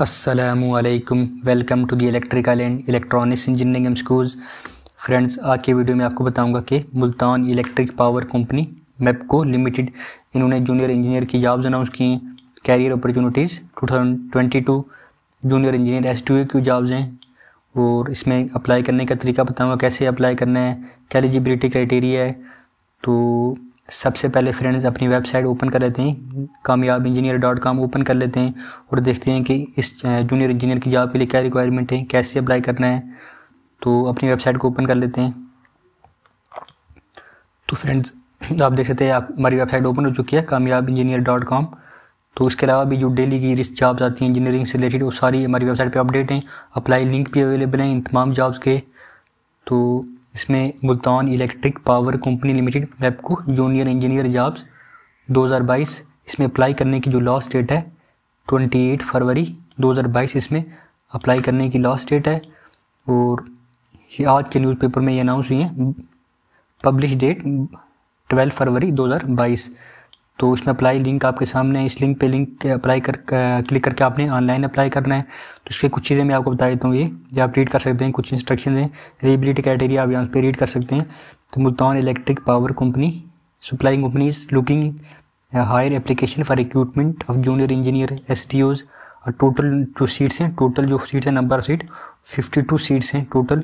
असलकम welcome to the electrical and electronics engineering M school friends आज के video में आपको बताऊंगा कि Multan electric power company MEPCO limited इन्होंने जूनियर इंजीनियर की जॉब्स अनाउंस की हैं career opportunities 2022 junior engineer S T की जॉब्स हैं और इसमें अप्लाई करने का तरीका बताऊँगा कैसे अप्लाई करना है क्या एलिजिबिलिटी क्राइटेरिया है तो सबसे पहले फ्रेंड्स अपनी वेबसाइट ओपन कर लेते हैं कामयाब इंजीनियर डॉट कॉम ओपन कर लेते हैं और देखते हैं कि इस जूनियर इंजीनियर की जॉब के लिए क्या रिक्वायरमेंट है कैसे अप्लाई करना है तो अपनी वेबसाइट को ओपन कर लेते हैं तो फ्रेंड्स आप देख सकते हैं आप हमारी वेबसाइट ओपन हो चुकी है कामयाब इंजीनियर डॉट कॉम तो उसके अलावा भी जो डेली की रिस्क जॉब्स आती हैं इंजीनियरिंग से रिलेटेड वो सारी हमारी वेबसाइट पर अपडेट हैं अप्लाई लिंक भी अवेलेबल हैं इन तमाम जॉब्स के तो इसमें Multan electric power company limited वेबको जूनियर इंजीनियर जॉब्स 2022 इसमें अप्लाई करने की जो लास्ट डेट है 28 फरवरी 2022 इसमें अप्लाई करने की लास्ट डेट है और ये आज के न्यूज़पेपर में ये अनाउंस हुई है पब्लिश डेट 12 फरवरी 2022 तो उसमें अप्लाई लिंक आपके सामने इस लिंक पे लिंक अप्लाई कर क्लिक करके आपने ऑनलाइन अप्लाई करना है तो उसके कुछ चीज़ें मैं आपको बता देता हूँ ये जो आप रीड कर सकते हैं कुछ इंस्ट्रक्शन हैं रेबिलिटी क्राइटेरिया आप यहाँ पे रीड कर सकते हैं तो Multan electric power company supplying is looking hire application for recruitment of junior engineer S O's और टोटल जो सीट्स हैं टोटल जो सीट्स हैं number seat fifty two seats हैं total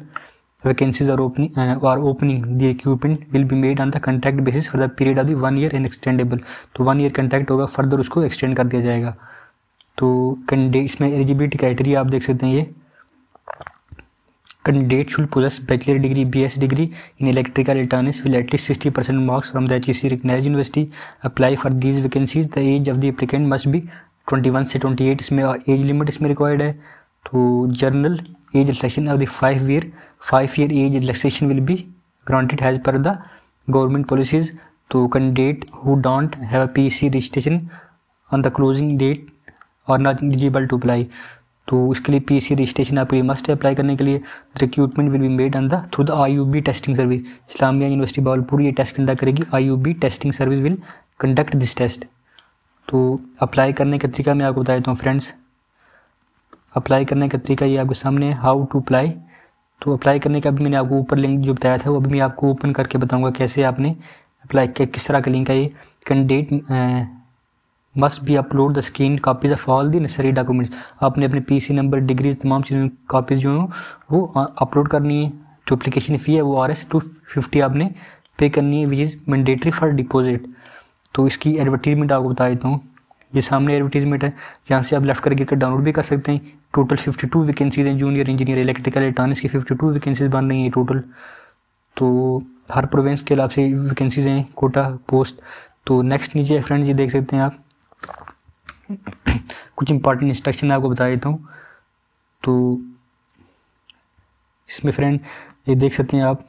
vacancies are opening are opening the equipment will be made on the contract basis for the period of the one year and extendable तो one year contract होगा further उसको extend कर दिया जाएगा तो कंडे इसमें एलिजिबिलिटी क्राइटेरिया आप देख सकते हैं ये candidate should possess bachelor degree B S degree in electrical electronics will at least sixty percent marks from the H C recognize university apply for these vacancies the age of the applicant must be twenty one से twenty eight इसमें age limit इसमें required है तो general age relaxation of the five year five year age relaxation will be granted as per the government policies to candidate who don't have a PC registration on the closing date और not eligible to apply तो इसके लिए P C registration आपके लिए must apply करने के लिए recruitment will be made on the through the I U B testing service Islamia university Bahawalpur ये टेस्ट कंडक्ट करेगी I U B testing service will conduct this test तो apply करने का तरीका मैं आपको बता देता हूँ फ्रेंड्स अप्लाई करने का तरीका ये आपके सामने है हाउ टू अप्लाई तो अप्लाई करने का भी मैंने आपको ऊपर लिंक जो बताया था वो अभी मैं आपको ओपन करके बताऊँगा कैसे आपने अप्लाई किया किस तरह का लिंक है ये candidate must be upload the screen copies of all the necessary documents आपने अपने पी सी नंबर डिग्रीज तमाम चीज़ों की कापीज़ जो हैं वो अपलोड करनी है जो अप्लीकेशन फ़ी है वो आर एस टू फिफ्टी आपने पे करनी है which is mandatory for deposit तो इसकी एडवर्टीजमेंट आपको बता देता हूँ ये सामने एडवर्टीजमेंट है जहाँ से आप लेफ्ट करके कर डाउनलोड भी कर सकते हैं टोटल 52 वैकेंसीज हैं जूनियर इंजीनियर इलेक्ट्रिकल इलेक्ट्रॉनिक्स की 52 वैकेंसीज बन रही हैं टोटल तो हर प्रोविंस के हिसाब से वैकेंसीज हैं कोटा पोस्ट तो नेक्स्ट नीचे फ्रेंड जी देख सकते हैं आप कुछ इंपॉर्टेंट इंस्ट्रक्शन आपको बता देता हूँ तो इसमें फ्रेंड ये देख सकते हैं आप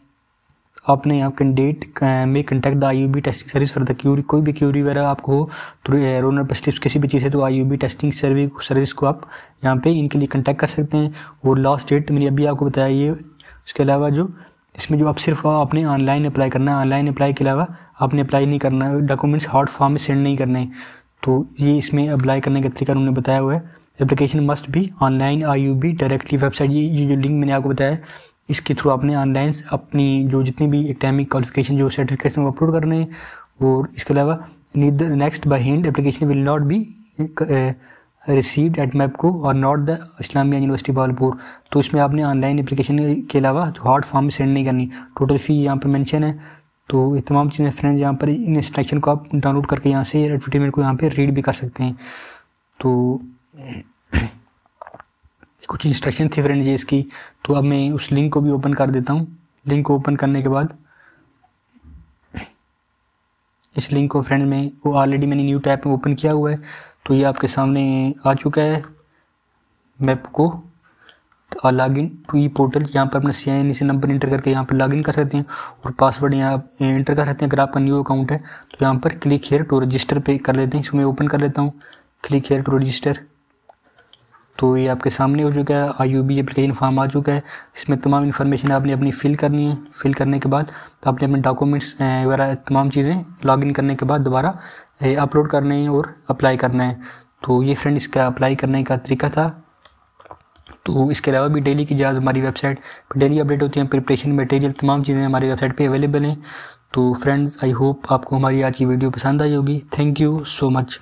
अपने आप कैंडिडेट में contact the I U B testing service for the query कोई भी क्यूरी वगैरह आपको थ्रू रोनर स्टिप्स किसी भी चीज़ है तो I U B testing service service को आप यहाँ पे इनके लिए कंटेक्ट कर सकते हैं और लास्ट डेट मैंने अभी आपको बताया ये उसके अलावा जो इसमें जो आप सिर्फ आपने ऑनलाइन अप्लाई करना है ऑनलाइन अप्लाई के अलावा आपने अप्लाई नहीं करना डॉक्यूमेंट्स हॉट फॉर्म में सेंड नहीं करने तो ये इसमें अप्लाई करने का तरीका उन्होंने बताया हुआ है application must be online I U B directly website ये जो लिंक मैंने आपको बताया इसके थ्रू आपने ऑनलाइन अपनी जो जितनी भी एकेडमिक क्वालिफिकेशन जो सर्टिफिकेट्स हैं वो अपलोड करने हैं और इसके अलावा need next by hand application will not be received at MEPCO और not the Islamia university Bahawalpur तो इसमें आपने ऑनलाइन एप्लीकेशन के अलावा जो हार्ड फॉर्म सेंड नहीं करनी टोटल फ़ी यहाँ पर मैंशन है तो ये तमाम चीज़ें फ्रेंड्स यहाँ पर इन इंस्ट्रक्शन को आप डाउनलोड करके यहाँ से एडवर्टीजमेंट को यहाँ पर रीड भी कर सकते हैं तो कुछ इंस्ट्रक्शन थी फ्रेंड जी इसकी तो अब मैं उस लिंक को भी ओपन कर देता हूँ लिंक को ओपन करने के बाद इस लिंक को फ्रेंड में वो ऑलरेडी मैंने न्यू टैप में ओपन किया हुआ है तो ये आपके सामने आ चुका है MEPCO log in to e portal यहाँ पर अपना C I N C number enter करके यहाँ पर लॉग इन कर सकते हैं और पासवर्ड यहाँ इंटर कर सकते हैं अगर आपका न्यू अकाउंट है तो यहाँ पर क्लिक हेयर टू रजिस्टर पे कर लेते हैं इसको मैं ओपन कर लेता हूँ क्लिक हेयर टू रजिस्टर तो ये आपके सामने हो चुका है I U B application form आ चुका है इसमें तमाम इन्फॉर्मेशन आपने अपनी फ़िल करनी है फ़िल करने के बाद तो आपने अपने डॉक्यूमेंट्स वगैरह तमाम चीज़ें लॉगिन करने के बाद दोबारा अपलोड करने हैं और अप्लाई करना है तो ये फ्रेंड इसका अप्लाई करने का तरीका था तो इसके अलावा भी डेली की जहाज़ हमारी वेबसाइट पर डेली अपडेट होती है प्रिपरेशन मटेरियल तमाम चीज़ें हमारी वेबसाइट पर अवेलेबल हैं तो फ्रेंड्स आई होप आपको हमारी आज की वीडियो पसंद आई होगी थैंक यू सो मच